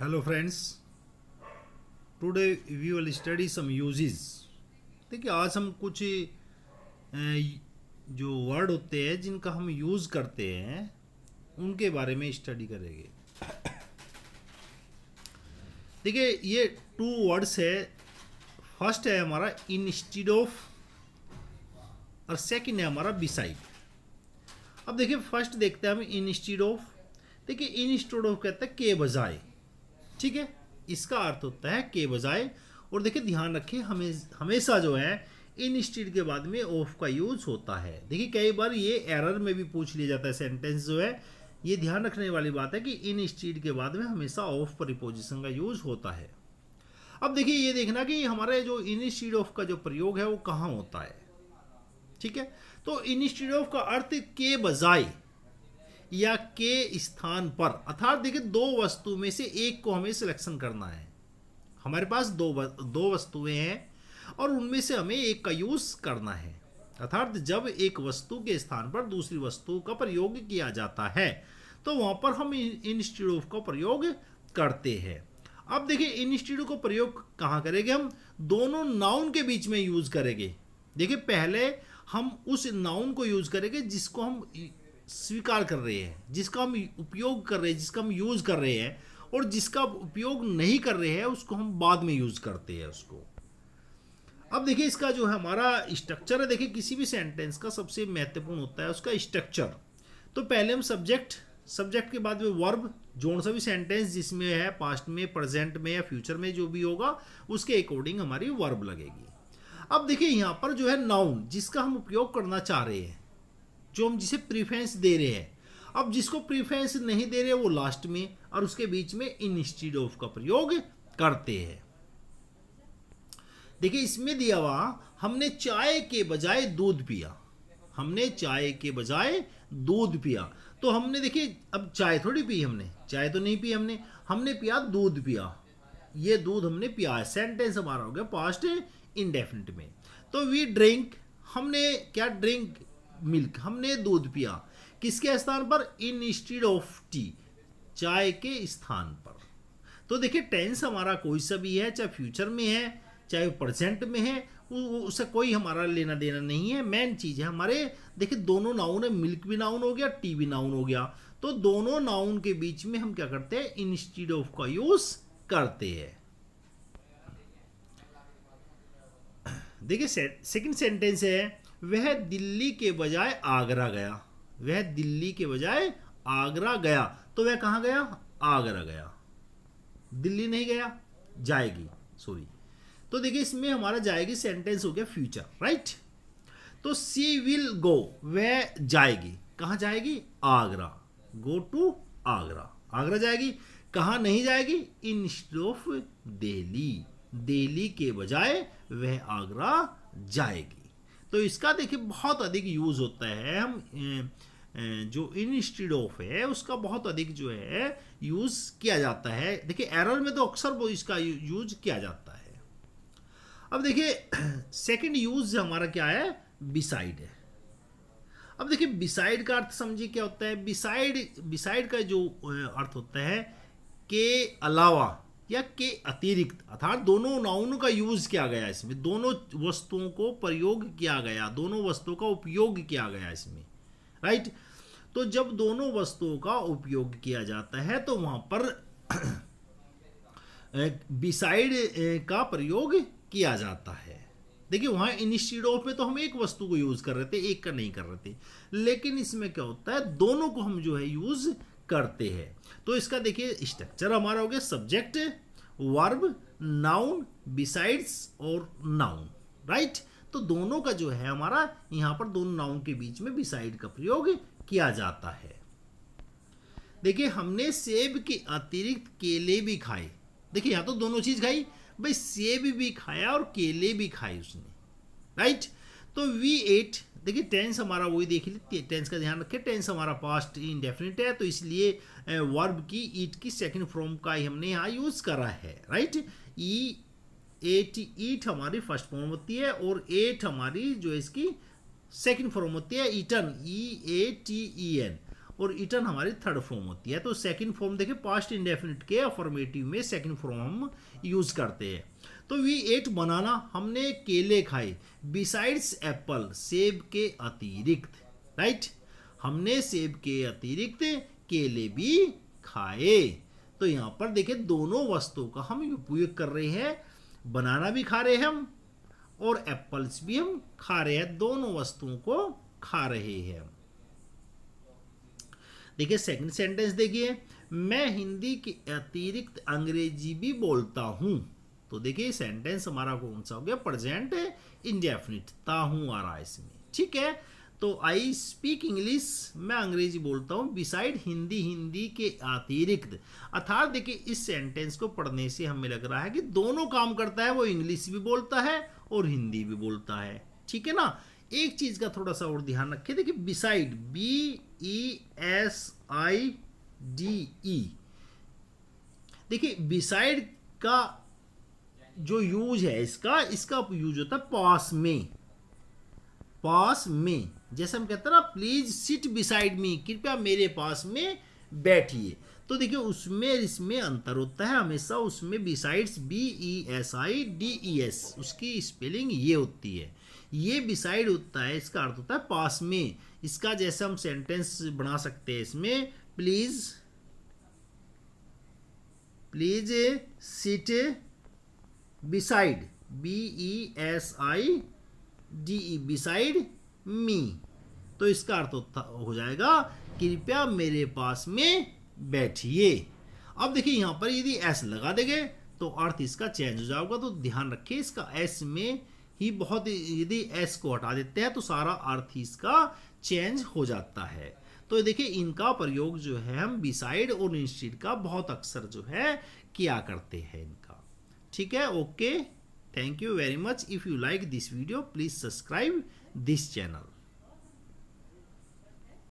hello friends today we will study some uses देखिए आज हम कुछ जो वर्ड होते हैं जिनका हम यूज़ करते हैं उनके बारे में स्टडी करेंगे देखिए ये टू वर्ड्स है फर्स्ट है हमारा इंस्टीड ऑफ और सेकंड है हमारा बिसाइड अब देखिए फर्स्ट देखते हैं हम इंस्टीड ऑफ देखिए इंस्टीड ऑफ कहते हैं के बजाय ठीक है इसका अर्थ होता है के बजाय और देखिए ध्यान रखें हमें हमेशा जो है इन स्टेट के बाद में ऑफ का यूज होता है देखिए कई बार ये एरर में भी पूछ लिया जाता है सेंटेंस जो है ये ध्यान रखने वाली बात है कि इन स्टीड के बाद में हमेशा ऑफ परिपोजिशन का यूज होता है अब देखिए ये देखना कि हमारे जो इन स्टेट ऑफ का जो प्रयोग है वो कहाँ होता है ठीक है तो इन स्टेट ऑफ का अर्थ के बजाय या के स्थान पर अर्थात देखिए दो वस्तु में से एक को हमें सिलेक्शन करना है हमारे पास दो दो वस्तुएं हैं और उनमें से हमें एक का यूज करना है अर्थात जब एक वस्तु के स्थान पर दूसरी वस्तु का प्रयोग किया जाता है तो वहाँ पर हम इन ऑफ का प्रयोग करते हैं अब देखिए इंस्टीट्यूट को प्रयोग कहाँ करेंगे हम दोनों नाउन के बीच में यूज करेंगे देखिए पहले हम उस नाउन को यूज करेंगे जिसको हम स्वीकार कर रहे हैं जिसका हम उपयोग कर रहे हैं जिसका हम यूज़ कर रहे हैं और जिसका उपयोग नहीं कर रहे हैं उसको हम बाद में यूज़ करते हैं उसको अब देखिए इसका जो है हमारा स्ट्रक्चर है देखिए किसी भी सेंटेंस का सबसे महत्वपूर्ण होता है उसका स्ट्रक्चर तो पहले हम सब्जेक्ट सब्जेक्ट के बाद में वर्ब जोन सा भी सेंटेंस जिसमें है पास्ट में प्रेजेंट में या फ्यूचर में जो भी होगा उसके अकॉर्डिंग हमारी वर्ब लगेगी अब देखिए यहाँ पर जो है नाउन जिसका हम उपयोग करना चाह रहे हैं जो हम जिसे प्रीफ्रेंस दे रहे हैं अब जिसको प्रीफ्रेंस नहीं दे रहे वो लास्ट में और उसके बीच में इंस्टीड ऑफ का प्रयोग करते हैं देखिए इसमें दिया हुआ हमने चाय के बजाय दूध पिया हमने चाय के बजाय दूध पिया तो हमने देखिए अब चाय थोड़ी पी हमने चाय तो नहीं पी हमने हमने पिया दूध पिया ये दूध हमने पिया है सेंटेंस हमारा हो गया पास्ट इंडेफिनिट में तो वी ड्रिंक हमने क्या ड्रिंक मिल्क हमने दूध पिया किसके स्थान पर इन स्टीड ऑफ टी चाय के स्थान पर तो देखिए टेंस हमारा कोई सा भी है चाहे फ्यूचर में है चाहे प्रेजेंट में है उसे कोई हमारा लेना देना नहीं है मेन चीज़ है हमारे देखिए दोनों नाउन है मिल्क भी नाउन हो गया टी भी नाउन हो गया तो दोनों नाउन के बीच में हम क्या करते हैं इंस्टीड ऑफ का यूज करते हैं देखिए सेकंड सेंटेंस है वह दिल्ली के बजाय आगरा गया वह दिल्ली के बजाय आगरा गया तो वह कहाँ गया आगरा गया दिल्ली नहीं गया जाएगी सॉरी तो देखिए इसमें हमारा जाएगी सेंटेंस हो गया फ्यूचर राइट तो सी विल गो वह जाएगी कहाँ जाएगी आगरा गो टू आगरा आगरा जाएगी कहाँ नहीं जाएगी इंस्टेड ऑफ दिल्ली दिल्ली के बजाय वह आगरा जाएगी तो इसका देखिए बहुत अधिक यूज होता है हम जो इंस्टीड ऑफ है उसका बहुत अधिक जो है यूज किया जाता है देखिए एरर में तो अक्सर वो इसका यूज किया जाता है अब देखिए सेकंड यूज हमारा क्या है बिसाइड है अब देखिए बिसाइड का अर्थ समझिए क्या होता है बिसाइड बिसाइड का जो अर्थ होता है के अलावा या के अतिरिक्त अर्थात दोनों नाउन का यूज किया गया इसमें दोनों वस्तुओं को प्रयोग किया गया दोनों वस्तुओं का उपयोग किया गया इसमें राइट तो जब दोनों वस्तुओं का उपयोग किया जाता है तो वहां पर बिसाइड का प्रयोग किया जाता है देखिए वहां इंस्टीड ऑफ में तो हम एक वस्तु को यूज़ कर रहे थे एक का नहीं कर रहे थे लेकिन इसमें क्या होता है दोनों को हम जो है यूज़ करते हैं तो इसका देखिए स्ट्रक्चर हमारा हो गया सब्जेक्ट वर्ब नाउन बिसाइड्स और नाउन राइट तो दोनों का जो है हमारा यहां पर दोनों नाउन के बीच में बिसाइड का प्रयोग किया जाता है देखिए हमने सेब के अतिरिक्त केले भी खाए देखिए यहां तो दोनों चीज़ खाई भाई सेब भी खाया और केले भी खाए उसने राइट तो वी एट देखिए टेंस हमारा वही देख लेते हैं टेंस का ध्यान रखें टेंस हमारा पास्ट इनडेफिनेट है तो इसलिए वर्ब की ईट की सेकंड फॉर्म का ही हमने यहाँ यूज़ करा है राइट ई एट ईट हमारी फर्स्ट फॉर्म होती है और एट हमारी जो इसकी सेकंड फॉर्म होती है eaten E A T E N और ईटन हमारी थर्ड फॉर्म होती है तो सेकेंड फॉर्म देखिए पास्ट इंडेफिनिट के अफॉर्मेटिव में सेकेंड फॉर्म हम यूज़ करते हैं तो वी एट बनाना हमने केले खाए बिसाइड्स एप्पल सेब के अतिरिक्त राइट हमने सेब के अतिरिक्त केले भी खाए तो यहाँ पर देखें दोनों वस्तुओं का हम उपयोग कर रहे हैं बनाना भी खा रहे हैं हम और एप्पल्स भी हम खा रहे हैं दोनों वस्तुओं को खा रहे हैं देखिए सेकंड सेंटेंस देखिए मैं हिंदी के अतिरिक्त अंग्रेजी भी बोलता हूं तो देखिए सेंटेंस हमारा कौन सा हो गया प्रेजेंट इंडेफिनिट हूँ आ रहा है इसमें ठीक है तो आई स्पीक इंग्लिश मैं अंग्रेजी बोलता हूँ बिसाइड हिंदी हिंदी के अतिरिक्त अर्थात देखिए इस सेंटेंस को पढ़ने से हमें लग रहा है कि दोनों काम करता है वो इंग्लिश भी बोलता है और हिंदी भी बोलता है ठीक है ना एक चीज़ का थोड़ा सा और ध्यान रखिए देखिए beside B E S I D E देखिए बिसाइड का जो यूज है इसका इसका यूज होता है पास में पास में जैसे हम कहते हैं ना प्लीज सिट बिसाइड मी कृपया मेरे पास में बैठिए तो देखिए उसमें इसमें अंतर होता है हमेशा उसमें besides B E S I D E S उसकी स्पेलिंग ये होती है ये बिसाइड होता है इसका अर्थ होता है पास में इसका जैसे हम सेंटेंस बना सकते हैं इसमें please please sit beside B E S I D E beside me तो इसका अर्थ हो जाएगा कृपया मेरे पास में बैठिए अब देखिए यहाँ पर यदि एस लगा देंगे तो अर्थ इसका चेंज हो जाएगा तो ध्यान रखिए इसका एस में ही बहुत यदि एस को हटा देते हैं तो सारा अर्थ इसका चेंज हो जाता है तो देखिए इनका प्रयोग जो है हम बिसाइड और इंस्टीड का बहुत अक्सर जो है किया करते हैं इनका ठीक है okay thank you very much if you like this video please subscribe this channel